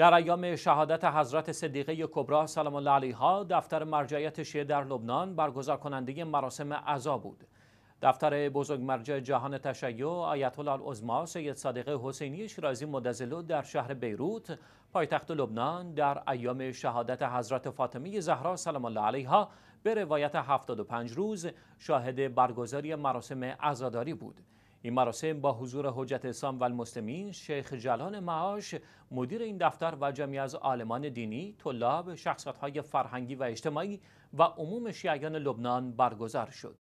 در ایام شهادت حضرت صدیقه کبرا سلام الله علیها دفتر مرجعیت شیعه در لبنان برگزار کننده مراسم عزا بود دفتر بزرگ مرجع جهان تشیع آیت الله العظما سید صادق حسینی شیرازی مدزلو در شهر بیروت پایتخت لبنان در ایام شهادت حضرت فاطمه زهرا سلام الله علیها به روایت 75 روز شاهد برگزاری مراسم عزاداری بود این مراسم با حضور حجت اسلام و المسلمین، شیخ جلال معاش، مدیر این دفتر و جمعی از عالمان دینی، طلاب، شخصیت‌های فرهنگی و اجتماعی و عموم شیعیان لبنان برگزار شد.